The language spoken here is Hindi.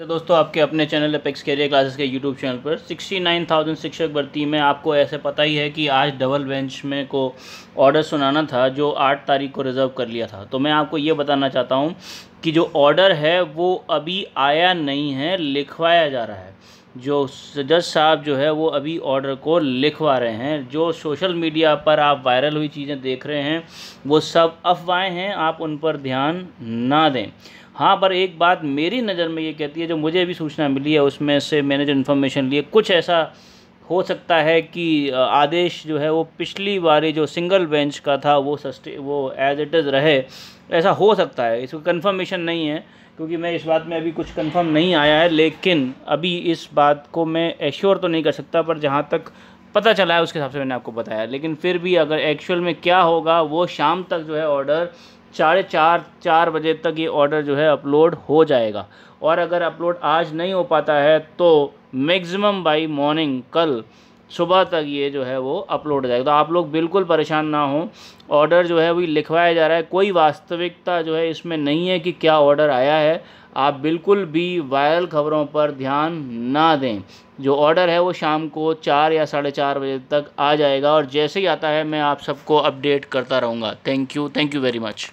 तो दोस्तों आपके अपने चैनल अपेक्स कैरियर क्लासेस के यूट्यूब चैनल पर 69,000 शिक्षक भर्ती में आपको ऐसे पता ही है कि आज डबल बेंच में को ऑर्डर सुनाना था जो 8 तारीख को रिज़र्व कर लिया था तो मैं आपको ये बताना चाहता हूँ कि जो ऑर्डर है वो अभी आया नहीं है लिखवाया जा रहा है जो जज साहब जो है वो अभी ऑर्डर को लिखवा रहे हैं जो सोशल मीडिया पर आप वायरल हुई चीज़ें देख रहे हैं वो सब अफवाहें हैं आप उन पर ध्यान ना दें हाँ पर एक बात मेरी नज़र में ये कहती है जो मुझे भी सूचना मिली है उसमें से मैंने जो इन्फॉर्मेशन ली है कुछ ऐसा हो सकता है कि आदेश जो है वो पिछली बारी जो सिंगल बेंच का था वो सस्टे वो एज इट इज़ रहे ऐसा हो सकता है इसको कंफर्मेशन नहीं है क्योंकि मैं इस बात में अभी कुछ कंफर्म नहीं आया है लेकिन अभी इस बात को मैं एश्योर तो नहीं कर सकता पर जहाँ तक पता चला है उसके हिसाब से मैंने आपको बताया लेकिन फिर भी अगर एक्चुअल में क्या होगा वो शाम तक जो है ऑर्डर साढ़े चार चार बजे तक ये ऑर्डर जो है अपलोड हो जाएगा और अगर अपलोड आज नहीं हो पाता है तो मैक्सिमम बाई मॉर्निंग कल सुबह तक ये जो है वो अपलोड हो जाएगा तो आप लोग बिल्कुल परेशान ना हो ऑर्डर जो है वो लिखवाया जा रहा है कोई वास्तविकता जो है इसमें नहीं है कि क्या ऑर्डर आया है आप बिल्कुल भी वायरल खबरों पर ध्यान ना दें जो ऑर्डर है वो शाम को चार या साढ़े चार बजे तक आ जाएगा और जैसे ही आता है मैं आप सबको अपडेट करता रहूँगा thank you thank you very much